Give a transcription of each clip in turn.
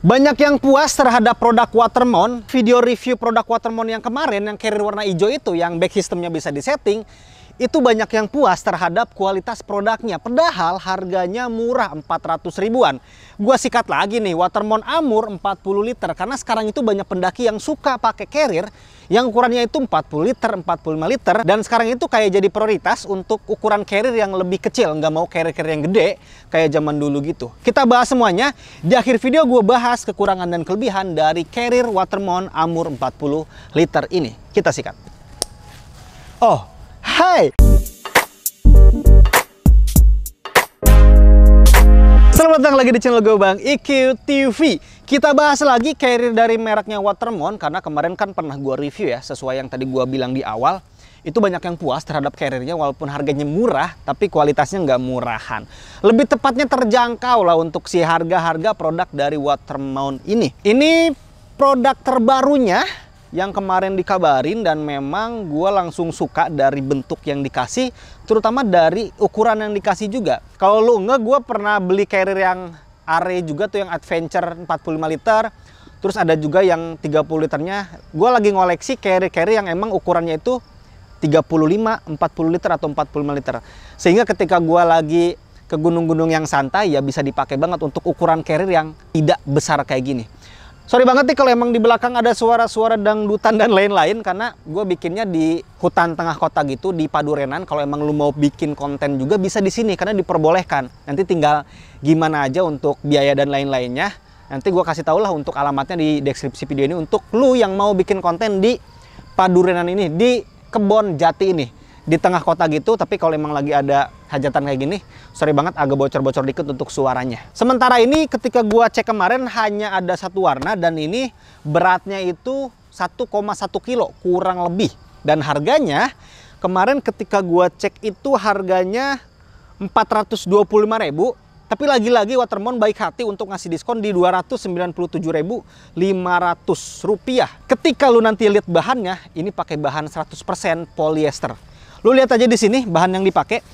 Banyak yang puas terhadap produk Watermon. Video review produk Watermon yang kemarin, yang carrier warna hijau itu, yang back systemnya bisa disetting, itu banyak yang puas terhadap kualitas produknya. Padahal harganya murah 400 ribuan. Gua sikat lagi nih Watermon Amur 40 liter karena sekarang itu banyak pendaki yang suka pakai carrier yang ukurannya itu 40 liter, 45 liter dan sekarang itu kayak jadi prioritas untuk ukuran carrier yang lebih kecil, nggak mau carrier-carrier yang gede kayak zaman dulu gitu. Kita bahas semuanya. Di akhir video gue bahas kekurangan dan kelebihan dari carrier Watermon Amur 40 liter ini. Kita sikat. Oh, Hai Selamat datang lagi di channel gue Bang IQ TV Kita bahas lagi carrier dari mereknya Watermon Karena kemarin kan pernah gue review ya Sesuai yang tadi gue bilang di awal itu banyak yang puas terhadap carriernya walaupun harganya murah tapi kualitasnya nggak murahan lebih tepatnya terjangkau lah untuk si harga-harga produk dari Watermount ini ini produk terbarunya yang kemarin dikabarin dan memang gue langsung suka dari bentuk yang dikasih terutama dari ukuran yang dikasih juga kalau lo nge, gue pernah beli carrier yang are juga tuh yang adventure 45 liter terus ada juga yang 30 liternya gue lagi ngoleksi carrier-carrier yang emang ukurannya itu 35, 40 liter atau 45 liter sehingga ketika gue lagi ke gunung-gunung yang santai ya bisa dipakai banget untuk ukuran carrier yang tidak besar kayak gini Sorry banget nih kalau emang di belakang ada suara-suara dangdutan dan lain-lain karena gue bikinnya di hutan tengah kota gitu di Padurenan. Kalau emang lu mau bikin konten juga bisa di sini karena diperbolehkan. Nanti tinggal gimana aja untuk biaya dan lain-lainnya. Nanti gue kasih tau lah untuk alamatnya di deskripsi video ini untuk lu yang mau bikin konten di Padurenan ini di kebon jati ini di tengah kota gitu. Tapi kalau emang lagi ada hajatan kayak gini sorry banget agak bocor-bocor dikit untuk suaranya sementara ini ketika gua cek kemarin hanya ada satu warna dan ini beratnya itu 1,1 kilo kurang lebih dan harganya kemarin ketika gua cek itu harganya ribu, tapi lagi-lagi Watermon baik hati untuk ngasih diskon di rp rupiah. Ketika lu nanti lihat bahannya, ini pakai bahan 100% polyester. Lu lihat aja di sini bahan yang dipakai.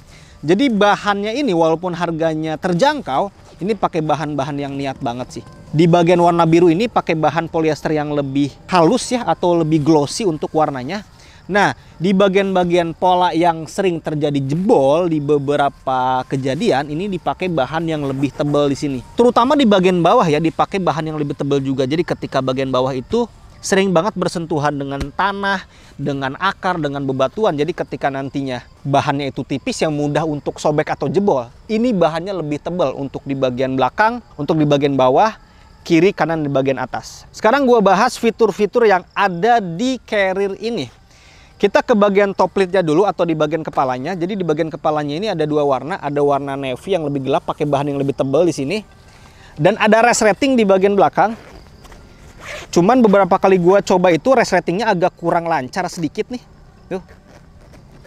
Jadi bahannya ini walaupun harganya terjangkau, ini pakai bahan-bahan yang niat banget sih. Di bagian warna biru ini pakai bahan polyester yang lebih halus ya atau lebih glossy untuk warnanya. Nah, di bagian-bagian pola yang sering terjadi jebol di beberapa kejadian ini dipakai bahan yang lebih tebal di sini. Terutama di bagian bawah ya dipakai bahan yang lebih tebal juga. Jadi ketika bagian bawah itu sering banget bersentuhan dengan tanah, dengan akar, dengan bebatuan. Jadi ketika nantinya bahannya itu tipis yang mudah untuk sobek atau jebol, ini bahannya lebih tebal untuk di bagian belakang, untuk di bagian bawah, kiri, kanan, di bagian atas. Sekarang gue bahas fitur-fitur yang ada di carrier ini. Kita ke bagian top lidnya dulu atau di bagian kepalanya. Jadi di bagian kepalanya ini ada dua warna. Ada warna navy yang lebih gelap pakai bahan yang lebih tebal di sini. Dan ada rest rating di bagian belakang Cuman beberapa kali gue coba itu resletingnya agak kurang lancar sedikit nih. Tuh.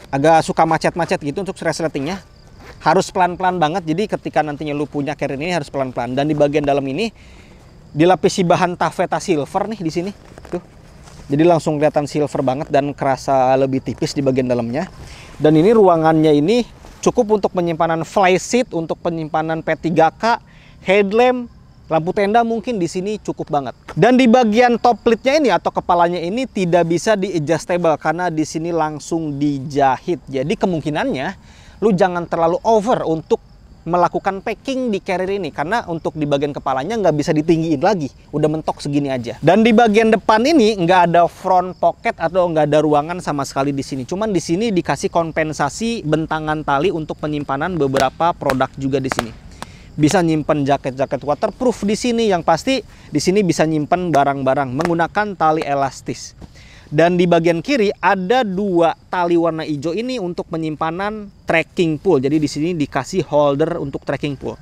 Agak suka macet-macet gitu untuk resletingnya Harus pelan-pelan banget. Jadi ketika nantinya lu punya carrier ini harus pelan-pelan. Dan di bagian dalam ini dilapisi bahan taffeta silver nih di sini. Tuh. Jadi langsung kelihatan silver banget dan kerasa lebih tipis di bagian dalamnya. Dan ini ruangannya ini cukup untuk penyimpanan fly seat, untuk penyimpanan P3K, headlamp, Lampu tenda mungkin di sini cukup banget. Dan di bagian top plate-nya ini atau kepalanya ini tidak bisa di adjustable karena di sini langsung dijahit. Jadi kemungkinannya lu jangan terlalu over untuk melakukan packing di carrier ini karena untuk di bagian kepalanya nggak bisa ditinggiin lagi udah mentok segini aja dan di bagian depan ini nggak ada front pocket atau nggak ada ruangan sama sekali di sini cuman di sini dikasih kompensasi bentangan tali untuk penyimpanan beberapa produk juga di sini bisa nyimpen jaket-jaket waterproof di sini yang pasti di sini bisa nyimpen barang-barang menggunakan tali elastis. Dan di bagian kiri ada dua tali warna hijau ini untuk penyimpanan trekking pool. Jadi di sini dikasih holder untuk trekking pool.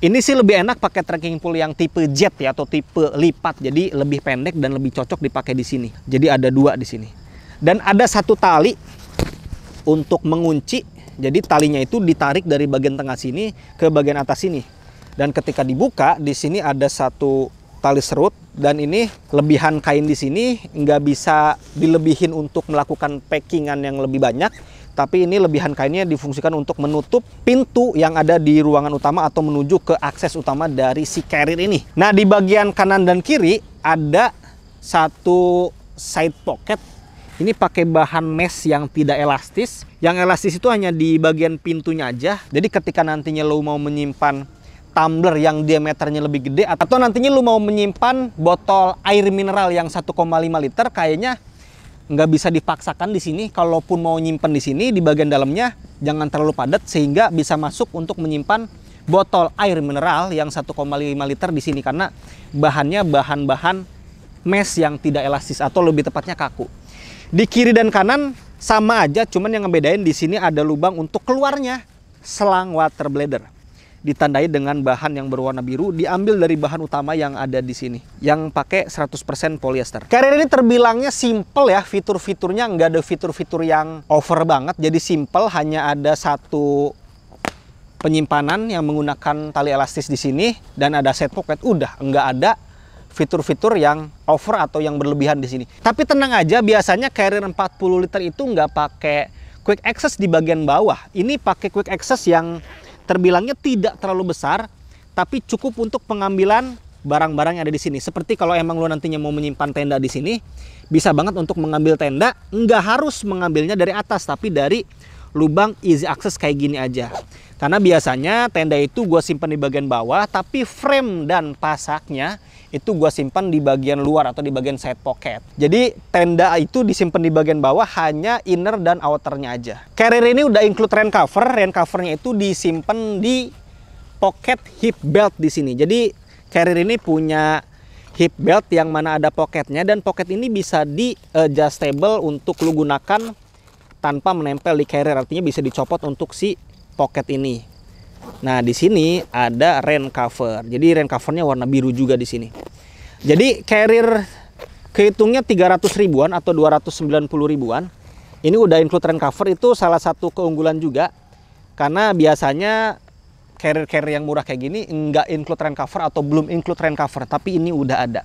Ini sih lebih enak pakai trekking pool yang tipe jet ya atau tipe lipat. Jadi lebih pendek dan lebih cocok dipakai di sini. Jadi ada dua di sini. Dan ada satu tali untuk mengunci. Jadi talinya itu ditarik dari bagian tengah sini ke bagian atas sini. Dan ketika dibuka, di sini ada satu tali serut dan ini lebihan kain di sini nggak bisa dilebihin untuk melakukan packingan yang lebih banyak tapi ini lebihan kainnya difungsikan untuk menutup pintu yang ada di ruangan utama atau menuju ke akses utama dari si carrier ini. Nah, di bagian kanan dan kiri ada satu side pocket. Ini pakai bahan mesh yang tidak elastis. Yang elastis itu hanya di bagian pintunya aja. Jadi ketika nantinya lo mau menyimpan tumbler yang diameternya lebih gede atau nantinya lu mau menyimpan botol air mineral yang 1,5 liter kayaknya nggak bisa dipaksakan di sini kalaupun mau nyimpan di sini di bagian dalamnya jangan terlalu padat sehingga bisa masuk untuk menyimpan botol air mineral yang 1,5 liter di sini karena bahannya bahan-bahan mesh yang tidak elastis atau lebih tepatnya kaku. Di kiri dan kanan sama aja cuman yang ngebedain di sini ada lubang untuk keluarnya selang water bladder ditandai dengan bahan yang berwarna biru diambil dari bahan utama yang ada di sini yang pakai 100% polyester. Carrier ini terbilangnya simple ya fitur-fiturnya nggak ada fitur-fitur yang over banget jadi simple hanya ada satu penyimpanan yang menggunakan tali elastis di sini dan ada set pocket udah nggak ada fitur-fitur yang over atau yang berlebihan di sini. Tapi tenang aja, biasanya carrier 40 liter itu nggak pakai quick access di bagian bawah. Ini pakai quick access yang terbilangnya tidak terlalu besar, tapi cukup untuk pengambilan barang-barang yang ada di sini. Seperti kalau emang lo nantinya mau menyimpan tenda di sini, bisa banget untuk mengambil tenda, nggak harus mengambilnya dari atas, tapi dari lubang easy access kayak gini aja. Karena biasanya tenda itu gue simpan di bagian bawah, tapi frame dan pasaknya itu gue simpan di bagian luar atau di bagian side pocket. Jadi tenda itu disimpan di bagian bawah hanya inner dan outernya aja. Carrier ini udah include rain cover, rain covernya itu disimpan di pocket hip belt di sini. Jadi carrier ini punya hip belt yang mana ada pocketnya dan pocket ini bisa di adjustable untuk lu gunakan tanpa menempel di carrier artinya bisa dicopot untuk si pocket ini Nah, di sini ada rain cover. Jadi rain covernya warna biru juga di sini. Jadi carrier kehitungnya 300 ribuan atau 290 ribuan. Ini udah include rain cover itu salah satu keunggulan juga. Karena biasanya carrier-carrier yang murah kayak gini nggak include rain cover atau belum include rain cover tapi ini udah ada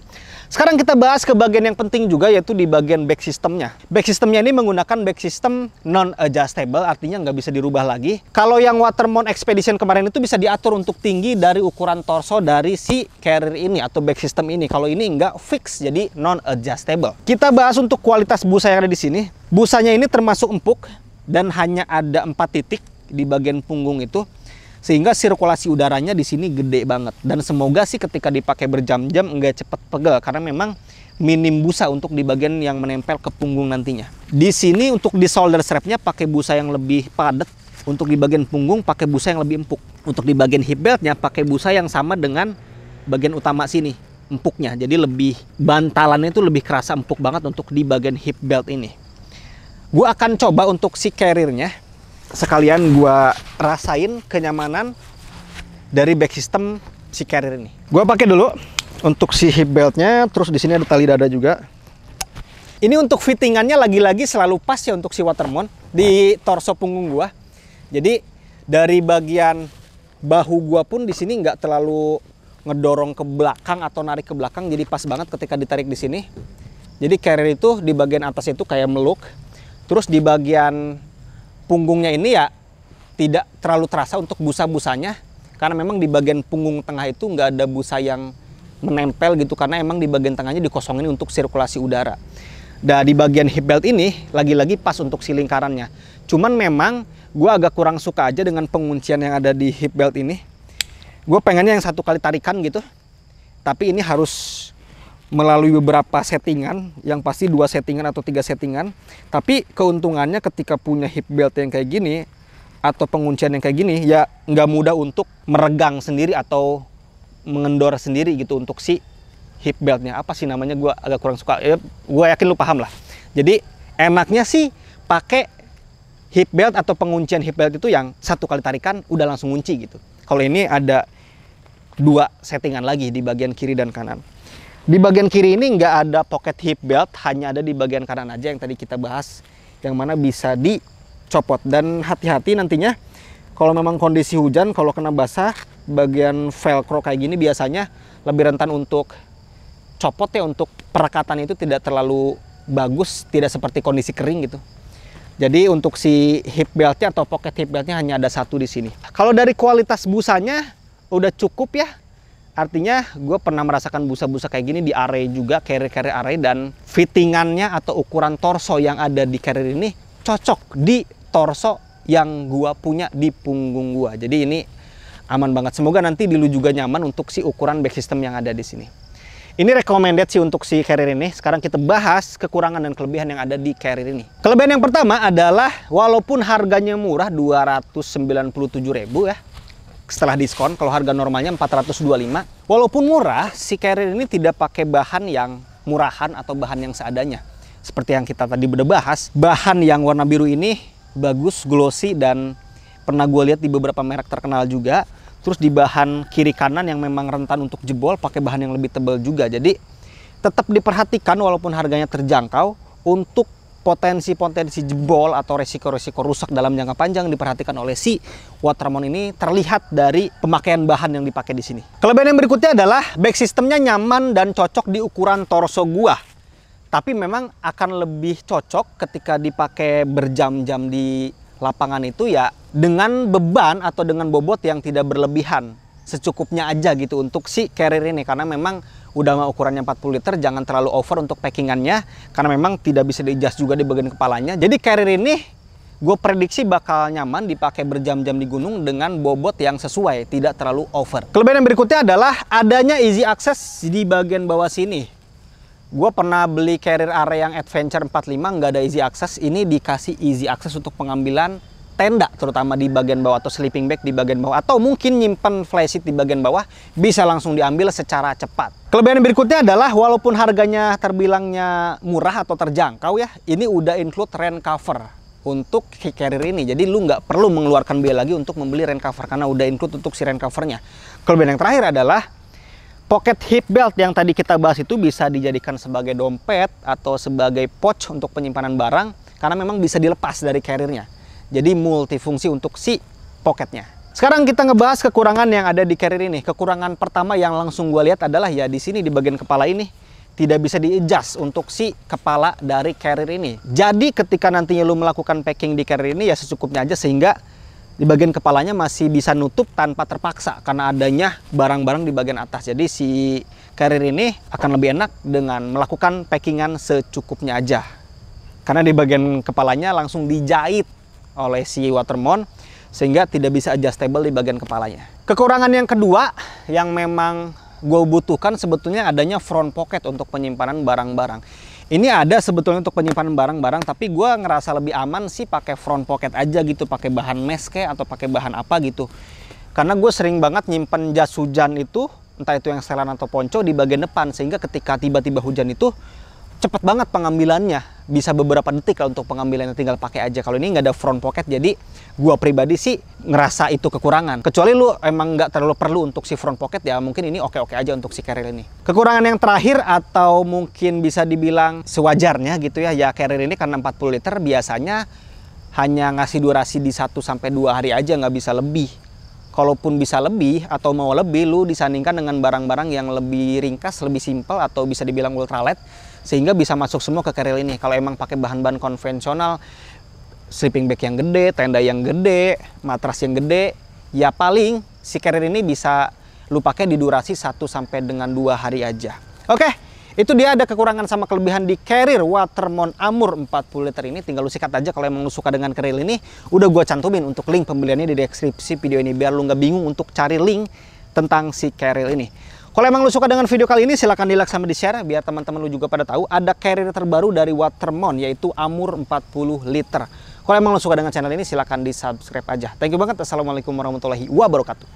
sekarang kita bahas ke bagian yang penting juga yaitu di bagian back systemnya back systemnya ini menggunakan back system non adjustable artinya nggak bisa dirubah lagi kalau yang watermount expedition kemarin itu bisa diatur untuk tinggi dari ukuran torso dari si carrier ini atau back system ini kalau ini nggak fix jadi non adjustable kita bahas untuk kualitas busa yang ada di sini busanya ini termasuk empuk dan hanya ada empat titik di bagian punggung itu sehingga sirkulasi udaranya di sini gede banget dan semoga sih ketika dipakai berjam-jam nggak cepet pegel karena memang minim busa untuk di bagian yang menempel ke punggung nantinya. Di sini untuk di solder strapnya pakai busa yang lebih padat untuk di bagian punggung pakai busa yang lebih empuk. Untuk di bagian hip beltnya pakai busa yang sama dengan bagian utama sini empuknya. Jadi lebih bantalannya itu lebih kerasa empuk banget untuk di bagian hip belt ini. Gua akan coba untuk si carriernya. Sekalian gua rasain kenyamanan dari back system si carrier ini. Gua pakai dulu untuk si hip beltnya, terus di sini ada tali dada juga. Ini untuk fittingannya lagi-lagi selalu pas ya untuk si Watermoon di ya. torso punggung gua. Jadi dari bagian bahu gua pun di sini nggak terlalu ngedorong ke belakang atau narik ke belakang jadi pas banget ketika ditarik di sini. Jadi carrier itu di bagian atas itu kayak meluk. Terus di bagian punggungnya ini ya tidak terlalu terasa untuk busa-busanya karena memang di bagian punggung tengah itu nggak ada busa yang menempel gitu karena emang di bagian tengahnya dikosongin untuk sirkulasi udara. Dan nah, di bagian hip belt ini lagi-lagi pas untuk si lingkarannya. Cuman memang gue agak kurang suka aja dengan penguncian yang ada di hip belt ini. Gue pengennya yang satu kali tarikan gitu. Tapi ini harus melalui beberapa settingan. Yang pasti dua settingan atau tiga settingan. Tapi keuntungannya ketika punya hip belt yang kayak gini atau penguncian yang kayak gini ya nggak mudah untuk meregang sendiri atau mengendor sendiri gitu untuk si hip beltnya apa sih namanya gue agak kurang suka ya, gue yakin lu paham lah jadi enaknya sih pakai hip belt atau penguncian hip belt itu yang satu kali tarikan udah langsung kunci gitu kalau ini ada dua settingan lagi di bagian kiri dan kanan di bagian kiri ini nggak ada pocket hip belt hanya ada di bagian kanan aja yang tadi kita bahas yang mana bisa di copot dan hati-hati nantinya kalau memang kondisi hujan kalau kena basah bagian velcro kayak gini biasanya lebih rentan untuk copot ya untuk perekatan itu tidak terlalu bagus tidak seperti kondisi kering gitu jadi untuk si hip beltnya atau pocket hip beltnya hanya ada satu di sini kalau dari kualitas busanya udah cukup ya artinya gue pernah merasakan busa-busa kayak gini di array juga carry-carry array dan fittingannya atau ukuran torso yang ada di carrier ini cocok di torso yang gua punya di punggung gua. Jadi ini aman banget. Semoga nanti di lu juga nyaman untuk si ukuran back system yang ada di sini. Ini recommended sih untuk si carrier ini. Sekarang kita bahas kekurangan dan kelebihan yang ada di carrier ini. Kelebihan yang pertama adalah walaupun harganya murah 297.000 ya. Setelah diskon kalau harga normalnya 425. Walaupun murah, si carrier ini tidak pakai bahan yang murahan atau bahan yang seadanya. Seperti yang kita tadi udah bahas, bahan yang warna biru ini bagus, glossy dan pernah gue lihat di beberapa merek terkenal juga. Terus di bahan kiri kanan yang memang rentan untuk jebol pakai bahan yang lebih tebal juga. Jadi tetap diperhatikan walaupun harganya terjangkau untuk potensi-potensi jebol atau resiko-resiko rusak dalam jangka panjang diperhatikan oleh si Watermon ini terlihat dari pemakaian bahan yang dipakai di sini. Kelebihan yang berikutnya adalah back sistemnya nyaman dan cocok di ukuran torso gua tapi memang akan lebih cocok ketika dipakai berjam-jam di lapangan itu ya dengan beban atau dengan bobot yang tidak berlebihan secukupnya aja gitu untuk si carrier ini karena memang udah mau ukurannya 40 liter jangan terlalu over untuk packingannya karena memang tidak bisa di adjust juga di bagian kepalanya jadi carrier ini gue prediksi bakal nyaman dipakai berjam-jam di gunung dengan bobot yang sesuai tidak terlalu over kelebihan yang berikutnya adalah adanya easy access di bagian bawah sini gue pernah beli carrier area yang adventure 45 nggak ada easy access ini dikasih easy access untuk pengambilan tenda terutama di bagian bawah atau sleeping bag di bagian bawah atau mungkin nyimpan flysheet di bagian bawah bisa langsung diambil secara cepat kelebihan berikutnya adalah walaupun harganya terbilangnya murah atau terjangkau ya ini udah include rain cover untuk si carrier ini. Jadi lu nggak perlu mengeluarkan biaya lagi untuk membeli rain cover karena udah include untuk si rain covernya. Kelebihan yang terakhir adalah Pocket hip belt yang tadi kita bahas itu bisa dijadikan sebagai dompet atau sebagai pouch untuk penyimpanan barang karena memang bisa dilepas dari carriernya. Jadi multifungsi untuk si pocketnya. Sekarang kita ngebahas kekurangan yang ada di carrier ini. Kekurangan pertama yang langsung gue lihat adalah ya di sini di bagian kepala ini tidak bisa di-adjust untuk si kepala dari carrier ini. Jadi ketika nantinya lu melakukan packing di carrier ini ya secukupnya aja sehingga di bagian kepalanya masih bisa nutup tanpa terpaksa karena adanya barang-barang di bagian atas. Jadi si carrier ini akan lebih enak dengan melakukan packingan secukupnya aja. Karena di bagian kepalanya langsung dijahit oleh si Watermon sehingga tidak bisa adjustable di bagian kepalanya. Kekurangan yang kedua yang memang gue butuhkan sebetulnya adanya front pocket untuk penyimpanan barang-barang. Ini ada sebetulnya untuk penyimpanan barang-barang, tapi gue ngerasa lebih aman sih pakai front pocket aja gitu, pakai bahan mesh kayak atau pakai bahan apa gitu. Karena gue sering banget nyimpan jas hujan itu, entah itu yang selan atau ponco di bagian depan, sehingga ketika tiba-tiba hujan itu cepat banget pengambilannya bisa beberapa detik lah untuk pengambilannya tinggal pakai aja kalau ini nggak ada front pocket jadi gua pribadi sih ngerasa itu kekurangan kecuali lu emang nggak terlalu perlu untuk si front pocket ya mungkin ini oke-oke aja untuk si carrier ini kekurangan yang terakhir atau mungkin bisa dibilang sewajarnya gitu ya ya carrier ini karena 40 liter biasanya hanya ngasih durasi di 1 sampai dua hari aja nggak bisa lebih kalaupun bisa lebih atau mau lebih lu disandingkan dengan barang-barang yang lebih ringkas, lebih simpel atau bisa dibilang ultralight sehingga bisa masuk semua ke keril ini kalau emang pakai bahan-bahan konvensional sleeping bag yang gede tenda yang gede matras yang gede ya paling si keril ini bisa lu pakai di durasi 1 sampai dengan dua hari aja oke Itu dia ada kekurangan sama kelebihan di carrier Watermon Amur 40 liter ini. Tinggal lu sikat aja kalau emang lu suka dengan keril ini. Udah gua cantumin untuk link pembeliannya di deskripsi video ini. Biar lu nggak bingung untuk cari link tentang si keril ini. Kalau emang lu suka dengan video kali ini silahkan di like sama di share ya, biar teman-teman lu juga pada tahu ada carrier terbaru dari Watermon yaitu Amur 40 liter. Kalau emang lu suka dengan channel ini silahkan di subscribe aja. Thank you banget. Assalamualaikum warahmatullahi wabarakatuh.